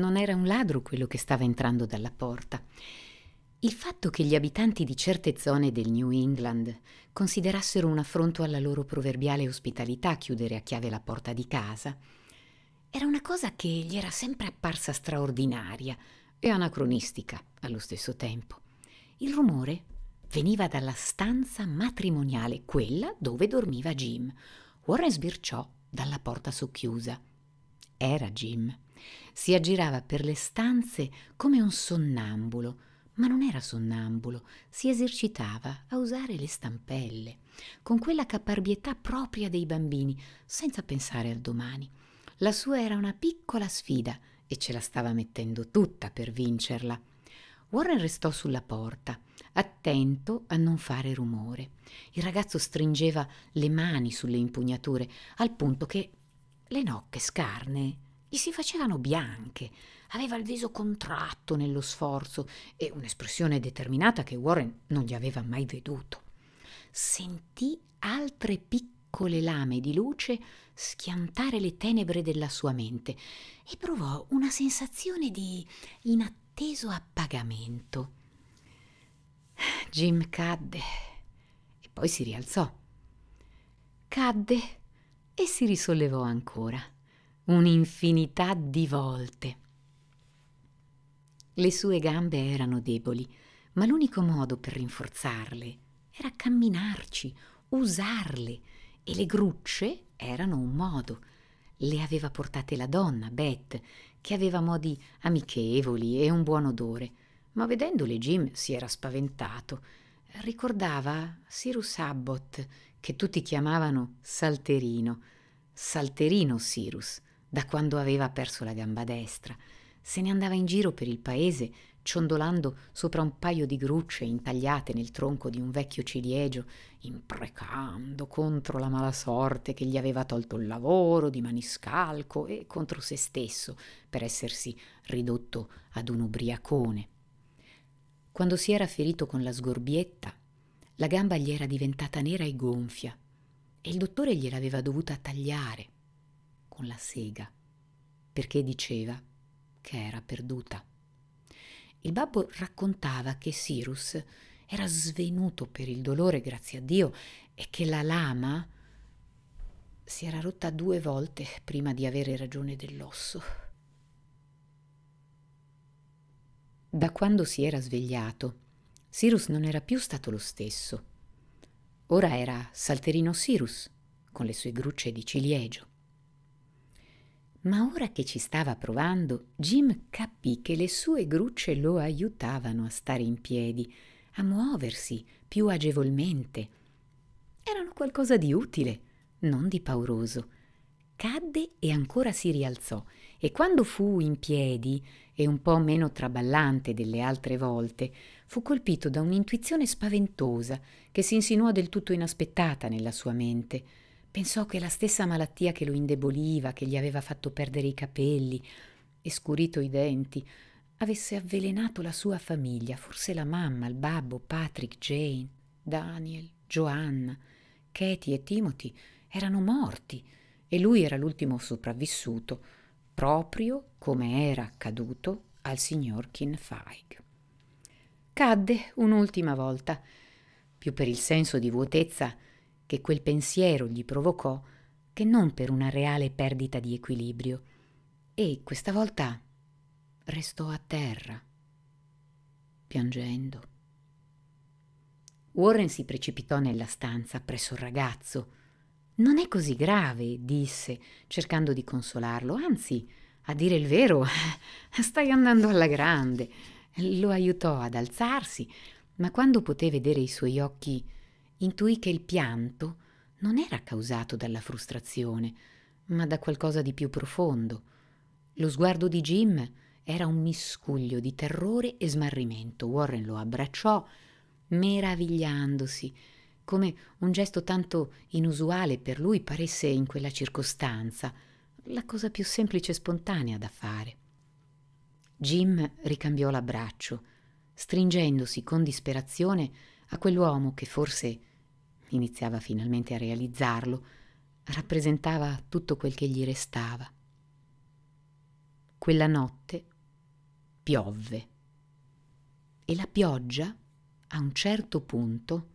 Non era un ladro quello che stava entrando dalla porta. Il fatto che gli abitanti di certe zone del New England considerassero un affronto alla loro proverbiale ospitalità chiudere a chiave la porta di casa era una cosa che gli era sempre apparsa straordinaria e anacronistica allo stesso tempo. Il rumore veniva dalla stanza matrimoniale, quella dove dormiva Jim. Warren sbirciò dalla porta socchiusa. Era Jim. Si aggirava per le stanze come un sonnambulo, ma non era sonnambulo, si esercitava a usare le stampelle, con quella caparbietà propria dei bambini, senza pensare al domani. La sua era una piccola sfida e ce la stava mettendo tutta per vincerla. Warren restò sulla porta, attento a non fare rumore. Il ragazzo stringeva le mani sulle impugnature, al punto che le nocche scarne gli si facevano bianche, aveva il viso contratto nello sforzo e un'espressione determinata che Warren non gli aveva mai veduto. Sentì altre piccole lame di luce schiantare le tenebre della sua mente e provò una sensazione di inatteso appagamento. Jim cadde e poi si rialzò. Cadde e si risollevò ancora un'infinità di volte. Le sue gambe erano deboli, ma l'unico modo per rinforzarle era camminarci, usarle, e le grucce erano un modo. Le aveva portate la donna, Beth, che aveva modi amichevoli e un buon odore, ma vedendole Jim si era spaventato. Ricordava Cyrus Abbott, che tutti chiamavano Salterino. Salterino Cyrus da quando aveva perso la gamba destra. Se ne andava in giro per il paese, ciondolando sopra un paio di grucce intagliate nel tronco di un vecchio ciliegio, imprecando contro la mala sorte che gli aveva tolto il lavoro di maniscalco e contro se stesso per essersi ridotto ad un ubriacone. Quando si era ferito con la sgorbietta, la gamba gli era diventata nera e gonfia e il dottore gliel'aveva dovuta tagliare con la sega, perché diceva che era perduta. Il babbo raccontava che Cyrus era svenuto per il dolore, grazie a Dio, e che la lama si era rotta due volte prima di avere ragione dell'osso. Da quando si era svegliato, Cyrus non era più stato lo stesso. Ora era Salterino Cyrus, con le sue grucce di ciliegio. Ma ora che ci stava provando, Jim capì che le sue grucce lo aiutavano a stare in piedi, a muoversi più agevolmente. Erano qualcosa di utile, non di pauroso. Cadde e ancora si rialzò e quando fu in piedi e un po' meno traballante delle altre volte, fu colpito da un'intuizione spaventosa che si insinuò del tutto inaspettata nella sua mente Pensò che la stessa malattia che lo indeboliva, che gli aveva fatto perdere i capelli e scurito i denti, avesse avvelenato la sua famiglia, forse la mamma, il babbo, Patrick, Jane, Daniel, Joanna, Katie e Timothy erano morti e lui era l'ultimo sopravvissuto, proprio come era accaduto al signor Kinfeig. Cadde un'ultima volta, più per il senso di vuotezza che quel pensiero gli provocò che non per una reale perdita di equilibrio, e questa volta restò a terra, piangendo. Warren si precipitò nella stanza presso il ragazzo. Non è così grave, disse, cercando di consolarlo, anzi, a dire il vero, stai andando alla grande. Lo aiutò ad alzarsi, ma quando poté vedere i suoi occhi intuì che il pianto non era causato dalla frustrazione, ma da qualcosa di più profondo. Lo sguardo di Jim era un miscuglio di terrore e smarrimento. Warren lo abbracciò, meravigliandosi, come un gesto tanto inusuale per lui paresse in quella circostanza, la cosa più semplice e spontanea da fare. Jim ricambiò l'abbraccio, stringendosi con disperazione a quell'uomo che forse iniziava finalmente a realizzarlo, rappresentava tutto quel che gli restava. Quella notte piovve e la pioggia a un certo punto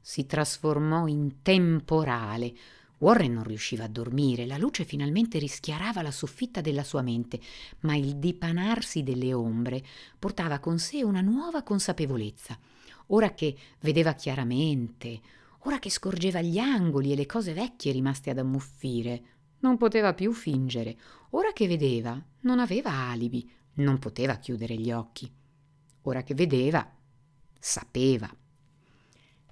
si trasformò in temporale. Warren non riusciva a dormire, la luce finalmente rischiarava la soffitta della sua mente, ma il dipanarsi delle ombre portava con sé una nuova consapevolezza. Ora che vedeva chiaramente, ora che scorgeva gli angoli e le cose vecchie rimaste ad ammuffire. Non poteva più fingere. Ora che vedeva, non aveva alibi, non poteva chiudere gli occhi. Ora che vedeva, sapeva.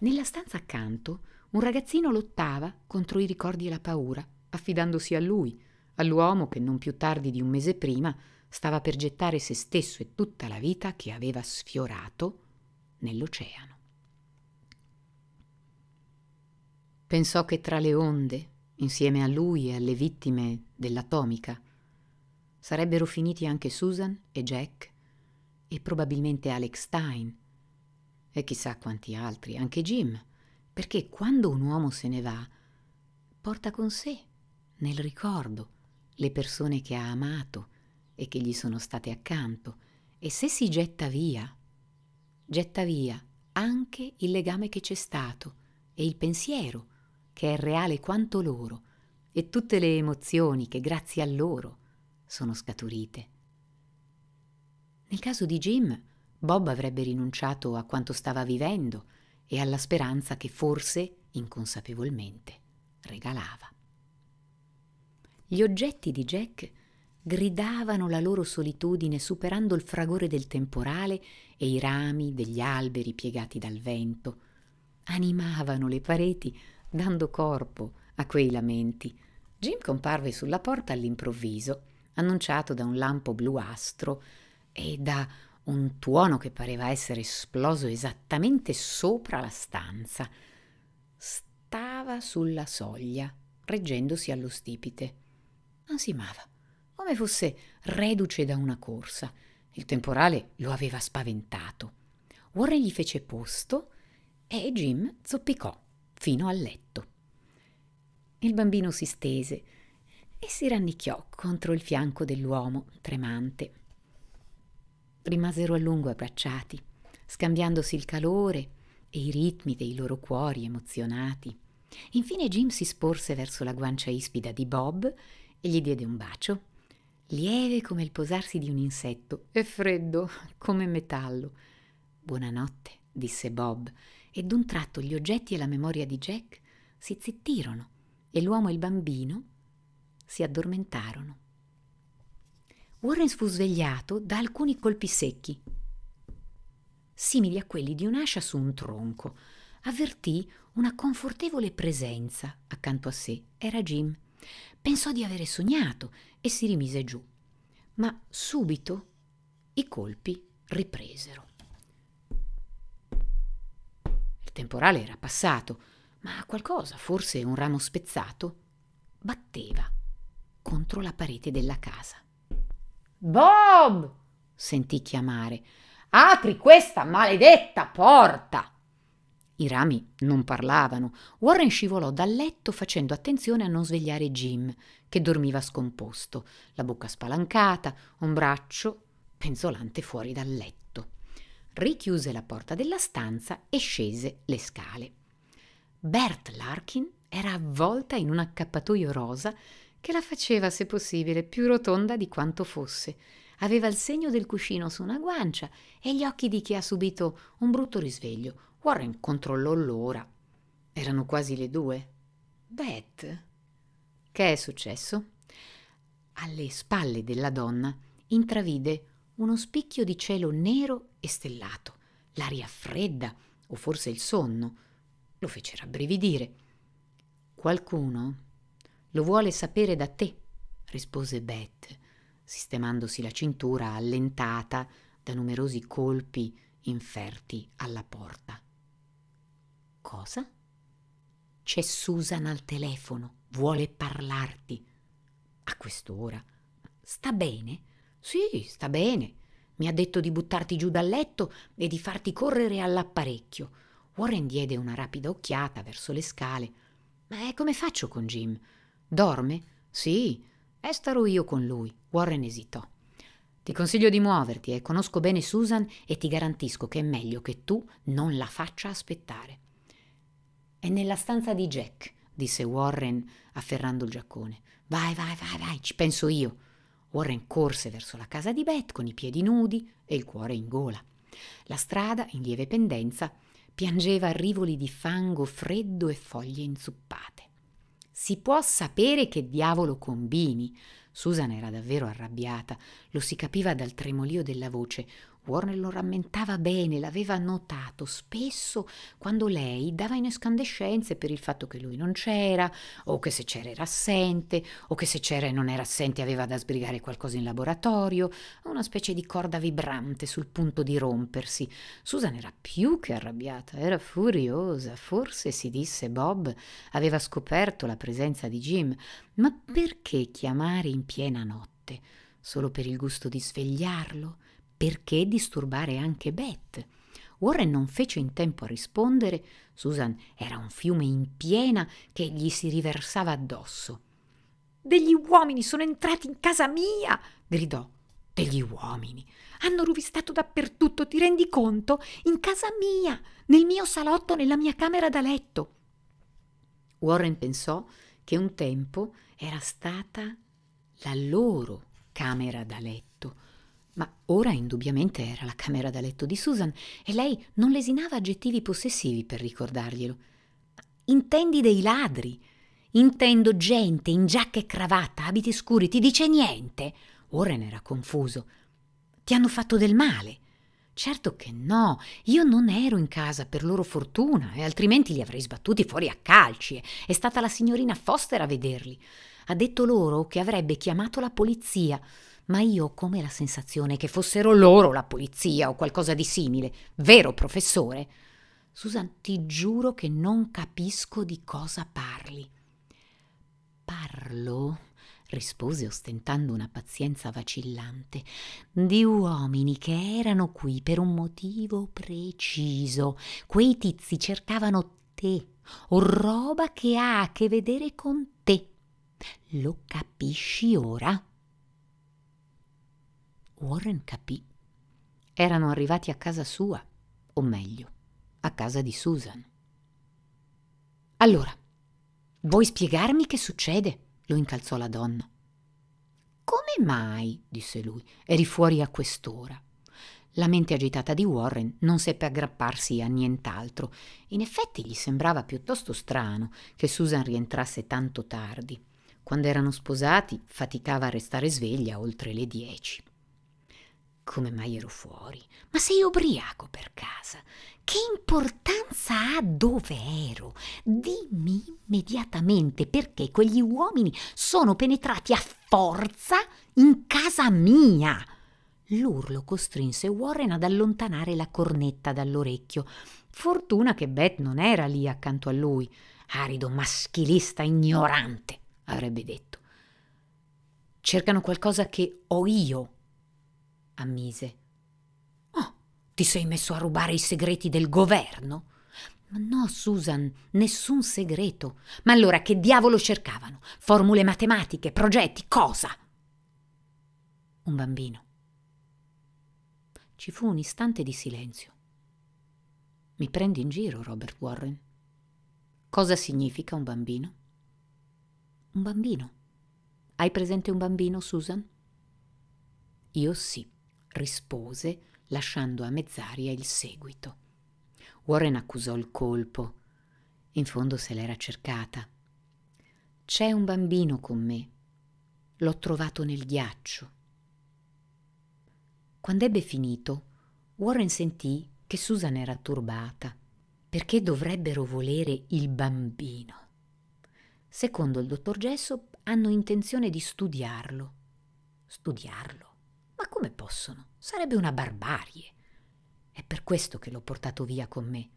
Nella stanza accanto, un ragazzino lottava contro i ricordi e la paura, affidandosi a lui, all'uomo che non più tardi di un mese prima stava per gettare se stesso e tutta la vita che aveva sfiorato nell'oceano. Pensò che tra le onde, insieme a lui e alle vittime dell'atomica, sarebbero finiti anche Susan e Jack e probabilmente Alex Stein e chissà quanti altri, anche Jim, perché quando un uomo se ne va, porta con sé, nel ricordo, le persone che ha amato e che gli sono state accanto e se si getta via, getta via anche il legame che c'è stato e il pensiero che è reale quanto loro e tutte le emozioni che grazie a loro sono scaturite. Nel caso di Jim, Bob avrebbe rinunciato a quanto stava vivendo e alla speranza che forse, inconsapevolmente, regalava. Gli oggetti di Jack gridavano la loro solitudine superando il fragore del temporale e i rami degli alberi piegati dal vento, animavano le pareti dando corpo a quei lamenti. Jim comparve sulla porta all'improvviso, annunciato da un lampo bluastro e da un tuono che pareva essere esploso esattamente sopra la stanza. Stava sulla soglia, reggendosi allo stipite. Ansimava, come fosse reduce da una corsa. Il temporale lo aveva spaventato. Warren gli fece posto e Jim zoppicò fino al letto. Il bambino si stese e si rannicchiò contro il fianco dell'uomo, tremante. Rimasero a lungo abbracciati, scambiandosi il calore e i ritmi dei loro cuori emozionati. Infine Jim si sporse verso la guancia ispida di Bob e gli diede un bacio, lieve come il posarsi di un insetto e freddo come metallo. Buonanotte, disse Bob e d'un tratto gli oggetti e la memoria di Jack si zittirono e l'uomo e il bambino si addormentarono. Warren fu svegliato da alcuni colpi secchi, simili a quelli di un'ascia su un tronco. Avvertì una confortevole presenza accanto a sé. Era Jim. Pensò di avere sognato e si rimise giù. Ma subito i colpi ripresero temporale era passato, ma qualcosa, forse un ramo spezzato, batteva contro la parete della casa. Bob! sentì chiamare. Apri questa maledetta porta! I rami non parlavano. Warren scivolò dal letto facendo attenzione a non svegliare Jim, che dormiva scomposto, la bocca spalancata, un braccio penzolante fuori dal letto richiuse la porta della stanza e scese le scale. Bert Larkin era avvolta in un accappatoio rosa che la faceva, se possibile, più rotonda di quanto fosse. Aveva il segno del cuscino su una guancia e gli occhi di chi ha subito un brutto risveglio. Warren controllò l'ora. Erano quasi le due. Beth. Che è successo? Alle spalle della donna intravide uno spicchio di cielo nero e stellato, l'aria fredda o forse il sonno lo fece rabbrividire. Qualcuno lo vuole sapere da te, rispose Beth, sistemandosi la cintura allentata da numerosi colpi inferti alla porta. Cosa? C'è Susan al telefono, vuole parlarti. A quest'ora. Sta bene? Sì, sta bene. Mi ha detto di buttarti giù dal letto e di farti correre all'apparecchio. Warren diede una rapida occhiata verso le scale. Ma come faccio con Jim? Dorme? Sì. E starò io con lui. Warren esitò. Ti consiglio di muoverti e eh? conosco bene Susan e ti garantisco che è meglio che tu non la faccia aspettare. È nella stanza di Jack, disse Warren afferrando il giaccone. Vai, vai, vai, vai, ci penso io. Warren corse verso la casa di Beth con i piedi nudi e il cuore in gola. La strada, in lieve pendenza, piangeva a rivoli di fango freddo e foglie inzuppate. Si può sapere che diavolo combini? Susan era davvero arrabbiata, lo si capiva dal tremolio della voce, Warner lo rammentava bene, l'aveva notato spesso quando lei dava in escandescenze per il fatto che lui non c'era, o che se c'era era assente, o che se c'era e non era assente aveva da sbrigare qualcosa in laboratorio, una specie di corda vibrante sul punto di rompersi. Susan era più che arrabbiata, era furiosa, forse si disse Bob aveva scoperto la presenza di Jim, ma perché chiamare in piena notte? Solo per il gusto di svegliarlo? Perché disturbare anche Beth? Warren non fece in tempo a rispondere. Susan era un fiume in piena che gli si riversava addosso. Degli uomini sono entrati in casa mia! gridò. Degli uomini! Hanno rovistato dappertutto, ti rendi conto? In casa mia, nel mio salotto, nella mia camera da letto. Warren pensò che un tempo era stata la loro camera da letto ma ora indubbiamente era la camera da letto di Susan e lei non lesinava aggettivi possessivi per ricordarglielo. Intendi dei ladri? Intendo gente in giacca e cravatta, abiti scuri, ti dice niente? Warren era confuso. Ti hanno fatto del male? Certo che no, io non ero in casa per loro fortuna, e altrimenti li avrei sbattuti fuori a calci. È stata la signorina Foster a vederli. Ha detto loro che avrebbe chiamato la polizia ma io ho come la sensazione che fossero loro la polizia o qualcosa di simile. Vero, professore? Susan, ti giuro che non capisco di cosa parli. Parlo, rispose ostentando una pazienza vacillante, di uomini che erano qui per un motivo preciso. Quei tizi cercavano te o roba che ha a che vedere con te. Lo capisci ora? Warren capì. Erano arrivati a casa sua, o meglio, a casa di Susan. Allora, vuoi spiegarmi che succede? lo incalzò la donna. Come mai? disse lui. Eri fuori a quest'ora. La mente agitata di Warren non seppe aggrapparsi a nient'altro. In effetti gli sembrava piuttosto strano che Susan rientrasse tanto tardi. Quando erano sposati faticava a restare sveglia oltre le dieci. Come mai ero fuori? Ma sei ubriaco per casa? Che importanza ha dove ero? Dimmi immediatamente perché quegli uomini sono penetrati a forza in casa mia. L'urlo costrinse Warren ad allontanare la cornetta dall'orecchio. Fortuna che Beth non era lì accanto a lui. Arido maschilista ignorante, avrebbe detto. Cercano qualcosa che ho io, ammise. Oh, ti sei messo a rubare i segreti del governo? no, Susan, nessun segreto. Ma allora che diavolo cercavano? Formule matematiche, progetti, cosa? Un bambino. Ci fu un istante di silenzio. Mi prendi in giro, Robert Warren. Cosa significa un bambino? Un bambino. Hai presente un bambino, Susan? Io sì rispose lasciando a mezz'aria il seguito. Warren accusò il colpo. In fondo se l'era cercata. C'è un bambino con me. L'ho trovato nel ghiaccio. Quando ebbe finito, Warren sentì che Susan era turbata. Perché dovrebbero volere il bambino? Secondo il dottor Jessop hanno intenzione di studiarlo. Studiarlo? Ma come possono. Sarebbe una barbarie. È per questo che l'ho portato via con me.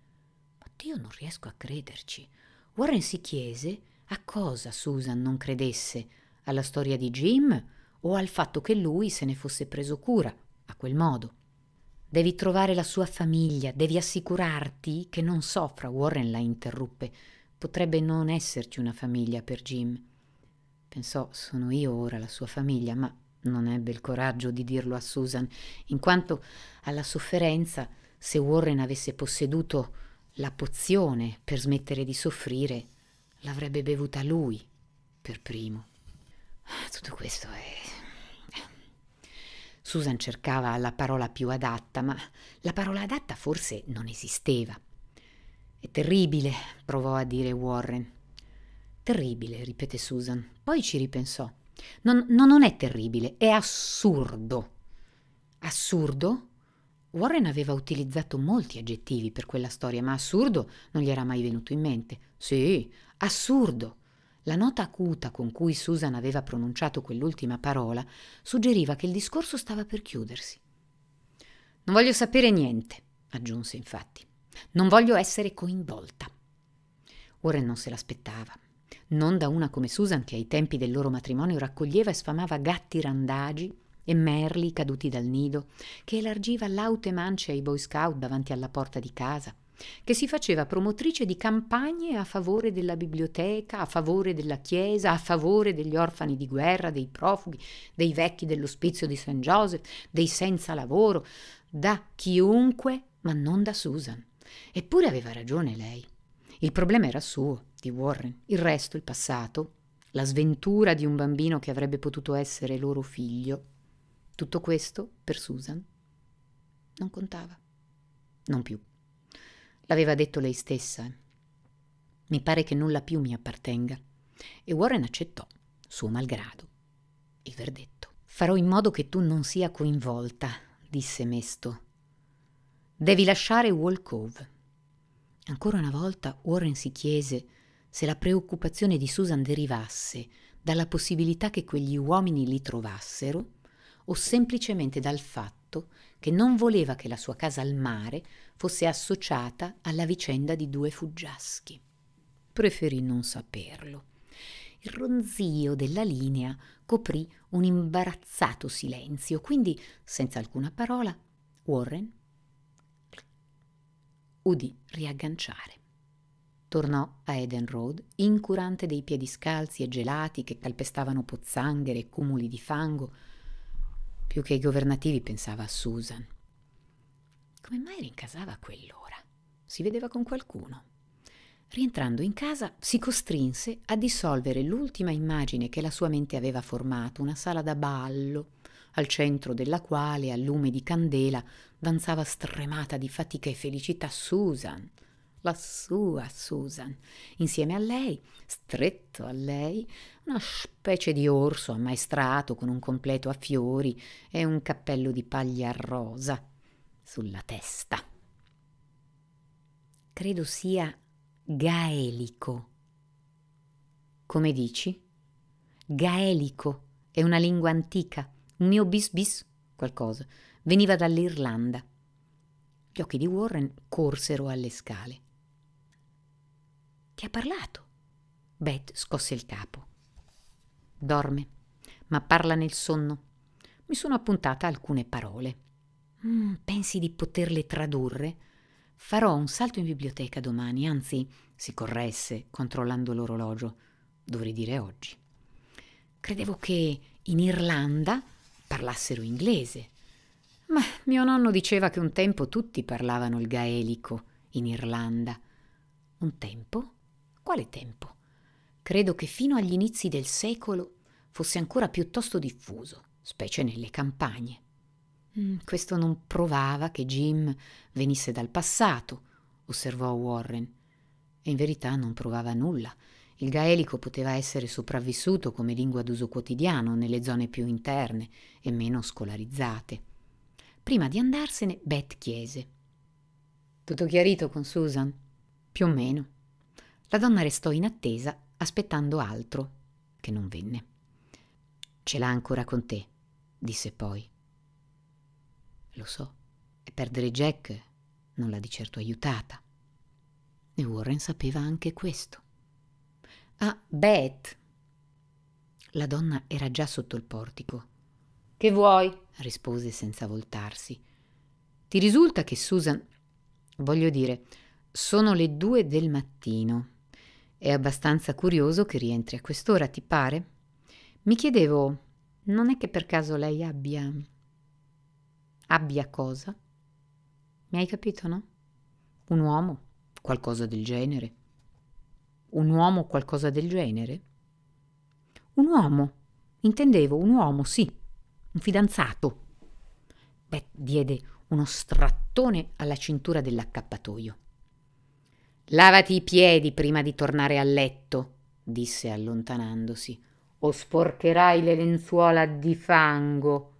Ma Dio non riesco a crederci. Warren si chiese a cosa Susan non credesse, alla storia di Jim o al fatto che lui se ne fosse preso cura, a quel modo. Devi trovare la sua famiglia, devi assicurarti che non soffra, Warren la interruppe. Potrebbe non esserci una famiglia per Jim. Pensò, sono io ora la sua famiglia, ma non ebbe il coraggio di dirlo a Susan, in quanto alla sofferenza, se Warren avesse posseduto la pozione per smettere di soffrire, l'avrebbe bevuta lui per primo. Tutto questo è... Eh. Susan cercava la parola più adatta, ma la parola adatta forse non esisteva. È terribile, provò a dire Warren. Terribile, ripete Susan. Poi ci ripensò. Non, non, non è terribile, è assurdo. Assurdo? Warren aveva utilizzato molti aggettivi per quella storia, ma assurdo non gli era mai venuto in mente. Sì, assurdo. La nota acuta con cui Susan aveva pronunciato quell'ultima parola suggeriva che il discorso stava per chiudersi. Non voglio sapere niente, aggiunse infatti. Non voglio essere coinvolta. Warren non se l'aspettava non da una come Susan che ai tempi del loro matrimonio raccoglieva e sfamava gatti randagi e merli caduti dal nido, che elargiva laute mance ai boy scout davanti alla porta di casa, che si faceva promotrice di campagne a favore della biblioteca, a favore della chiesa, a favore degli orfani di guerra, dei profughi, dei vecchi dell'ospizio di St. Joseph, dei senza lavoro, da chiunque, ma non da Susan. Eppure aveva ragione lei. Il problema era suo di Warren, il resto, il passato, la sventura di un bambino che avrebbe potuto essere loro figlio, tutto questo per Susan non contava, non più. L'aveva detto lei stessa. Mi pare che nulla più mi appartenga. E Warren accettò, suo malgrado, il verdetto. Farò in modo che tu non sia coinvolta, disse Mesto. Devi lasciare Wall Cove. Ancora una volta Warren si chiese se la preoccupazione di Susan derivasse dalla possibilità che quegli uomini li trovassero o semplicemente dal fatto che non voleva che la sua casa al mare fosse associata alla vicenda di due fuggiaschi. Preferì non saperlo. Il ronzio della linea coprì un imbarazzato silenzio, quindi, senza alcuna parola, Warren udì riagganciare tornò a Eden Road, incurante dei piedi scalzi e gelati che calpestavano pozzanghere e cumuli di fango. Più che ai governativi pensava a Susan. Come mai rincasava a quell'ora? Si vedeva con qualcuno. Rientrando in casa, si costrinse a dissolvere l'ultima immagine che la sua mente aveva formato, una sala da ballo, al centro della quale, a lume di candela, danzava stremata di fatica e felicità Susan la sua Susan, insieme a lei, stretto a lei, una specie di orso ammaestrato con un completo a fiori e un cappello di paglia rosa sulla testa. Credo sia gaelico. Come dici? Gaelico è una lingua antica, un mio bis bis qualcosa, veniva dall'Irlanda. Gli occhi di Warren corsero alle scale. Ti ha parlato? Beth scosse il capo. Dorme, ma parla nel sonno. Mi sono appuntata alcune parole. Mm, pensi di poterle tradurre? Farò un salto in biblioteca domani, anzi, si corresse, controllando l'orologio. Dovrei dire oggi. Credevo che in Irlanda parlassero inglese. Ma mio nonno diceva che un tempo tutti parlavano il gaelico in Irlanda. Un tempo? Quale tempo? Credo che fino agli inizi del secolo fosse ancora piuttosto diffuso, specie nelle campagne. Mm, questo non provava che Jim venisse dal passato, osservò Warren. E in verità non provava nulla. Il gaelico poteva essere sopravvissuto come lingua d'uso quotidiano nelle zone più interne e meno scolarizzate. Prima di andarsene, Beth chiese. Tutto chiarito con Susan? Più o meno. La donna restò in attesa, aspettando altro, che non venne. Ce l'ha ancora con te, disse poi. Lo so, e perdere Jack non l'ha di certo aiutata. E Warren sapeva anche questo. Ah, Beth! La donna era già sotto il portico. Che vuoi? rispose senza voltarsi. Ti risulta che Susan... Voglio dire, sono le due del mattino. È abbastanza curioso che rientri a quest'ora, ti pare? Mi chiedevo, non è che per caso lei abbia... abbia cosa? Mi hai capito, no? Un uomo, qualcosa del genere. Un uomo, qualcosa del genere? Un uomo, intendevo, un uomo, sì, un fidanzato. Beh, diede uno strattone alla cintura dell'accappatoio. Lavati i piedi prima di tornare a letto, disse allontanandosi, o sporcherai le lenzuola di fango.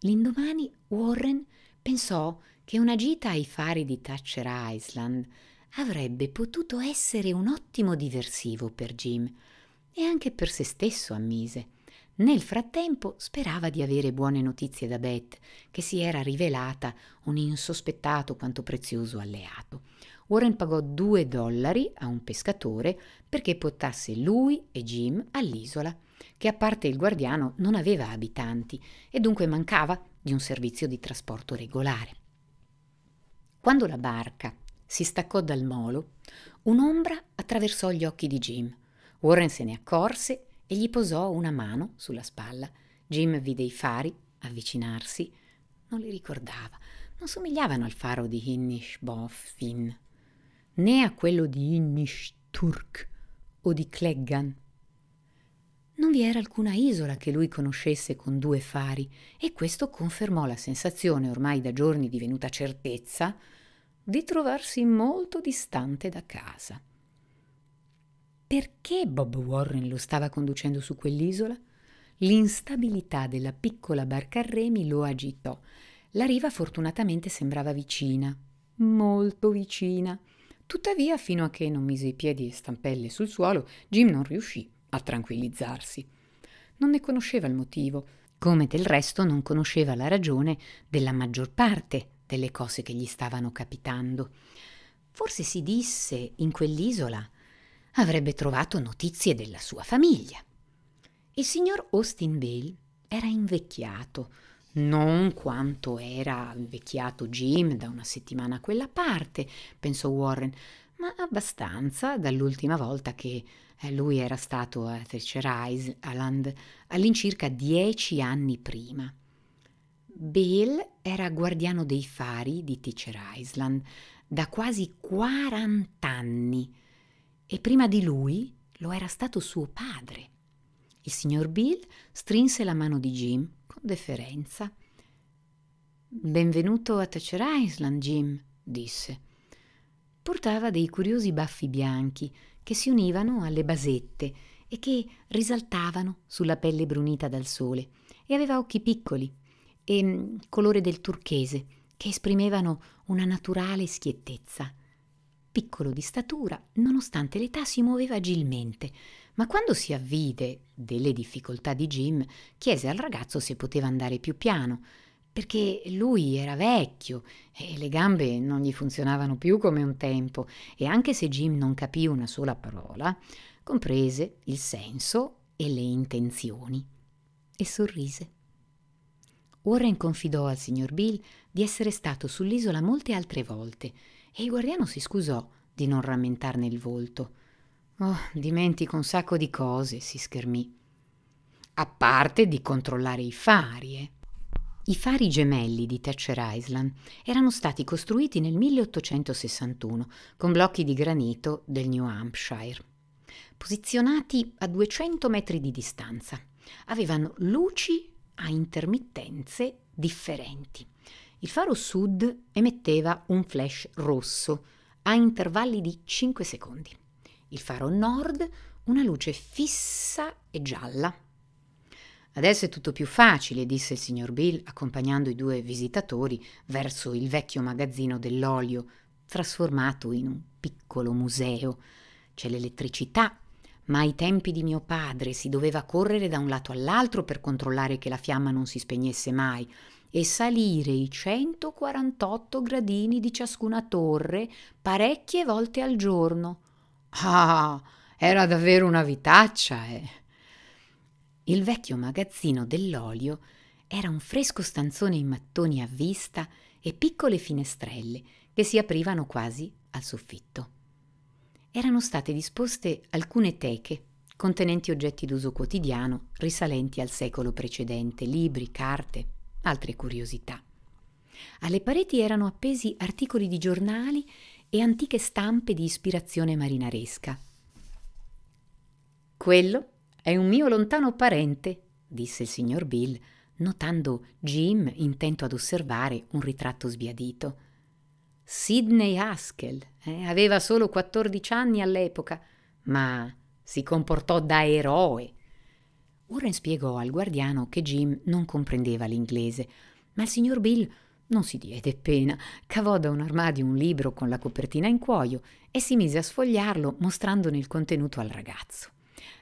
L'indomani Warren pensò che una gita ai fari di Thatcher Island avrebbe potuto essere un ottimo diversivo per Jim e anche per se stesso, ammise. Nel frattempo sperava di avere buone notizie da Beth, che si era rivelata un insospettato quanto prezioso alleato. Warren pagò 2 dollari a un pescatore perché portasse lui e Jim all'isola, che a parte il guardiano non aveva abitanti e dunque mancava di un servizio di trasporto regolare. Quando la barca si staccò dal molo, un'ombra attraversò gli occhi di Jim. Warren se ne accorse e gli posò una mano sulla spalla. Jim vide i fari avvicinarsi. Non li ricordava. Non somigliavano al faro di Hinnish Boffin né a quello di Innisturk o di Cleggan. Non vi era alcuna isola che lui conoscesse con due fari e questo confermò la sensazione, ormai da giorni divenuta certezza, di trovarsi molto distante da casa. Perché Bob Warren lo stava conducendo su quell'isola? L'instabilità della piccola barca a remi lo agitò. La riva fortunatamente sembrava vicina, molto vicina Tuttavia, fino a che non mise i piedi e stampelle sul suolo, Jim non riuscì a tranquillizzarsi. Non ne conosceva il motivo, come del resto non conosceva la ragione della maggior parte delle cose che gli stavano capitando. Forse si disse in quell'isola avrebbe trovato notizie della sua famiglia. Il signor Austin Bale era invecchiato, non quanto era invecchiato Jim da una settimana a quella parte, pensò Warren, ma abbastanza dall'ultima volta che eh, lui era stato a Thatcher Island all'incirca dieci anni prima. Bill era guardiano dei fari di Teacher Island da quasi 40 anni e prima di lui lo era stato suo padre. Il signor Bill strinse la mano di Jim deferenza. Benvenuto a Thatcher Island, Jim, disse. Portava dei curiosi baffi bianchi che si univano alle basette e che risaltavano sulla pelle brunita dal sole, e aveva occhi piccoli e mm, colore del turchese che esprimevano una naturale schiettezza. Piccolo di statura, nonostante l'età si muoveva agilmente, ma quando si avvide delle difficoltà di Jim, chiese al ragazzo se poteva andare più piano, perché lui era vecchio e le gambe non gli funzionavano più come un tempo, e anche se Jim non capì una sola parola, comprese il senso e le intenzioni e sorrise. Warren confidò al signor Bill di essere stato sull'isola molte altre volte e il guardiano si scusò di non rammentarne il volto. Oh, dimentico un sacco di cose, si schermì. A parte di controllare i fari, eh. I fari gemelli di Thatcher Island erano stati costruiti nel 1861 con blocchi di granito del New Hampshire. Posizionati a 200 metri di distanza, avevano luci a intermittenze differenti. Il faro sud emetteva un flash rosso a intervalli di 5 secondi il faro nord, una luce fissa e gialla. Adesso è tutto più facile, disse il signor Bill, accompagnando i due visitatori verso il vecchio magazzino dell'olio, trasformato in un piccolo museo. C'è l'elettricità, ma ai tempi di mio padre si doveva correre da un lato all'altro per controllare che la fiamma non si spegnesse mai e salire i 148 gradini di ciascuna torre parecchie volte al giorno. Ah, era davvero una vitaccia, eh. Il vecchio magazzino dell'olio era un fresco stanzone in mattoni a vista e piccole finestrelle che si aprivano quasi al soffitto. Erano state disposte alcune teche contenenti oggetti d'uso quotidiano risalenti al secolo precedente, libri, carte, altre curiosità. Alle pareti erano appesi articoli di giornali e antiche stampe di ispirazione marinaresca. Quello è un mio lontano parente, disse il signor Bill, notando Jim intento ad osservare un ritratto sbiadito. Sidney Haskell eh, aveva solo 14 anni all'epoca, ma si comportò da eroe. Warren spiegò al guardiano che Jim non comprendeva l'inglese, ma il signor Bill non si diede pena, cavò da un armadio un libro con la copertina in cuoio e si mise a sfogliarlo mostrandone il contenuto al ragazzo.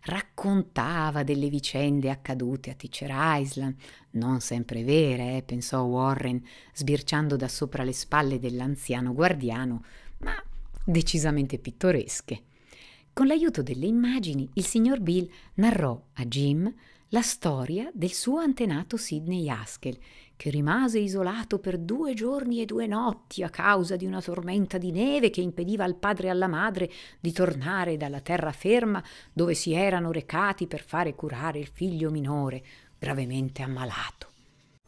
Raccontava delle vicende accadute a Teacher Island, non sempre vere, eh, pensò Warren, sbirciando da sopra le spalle dell'anziano guardiano, ma decisamente pittoresche. Con l'aiuto delle immagini, il signor Bill narrò a Jim la storia del suo antenato Sidney Haskell, che rimase isolato per due giorni e due notti a causa di una tormenta di neve che impediva al padre e alla madre di tornare dalla terraferma dove si erano recati per fare curare il figlio minore, gravemente ammalato.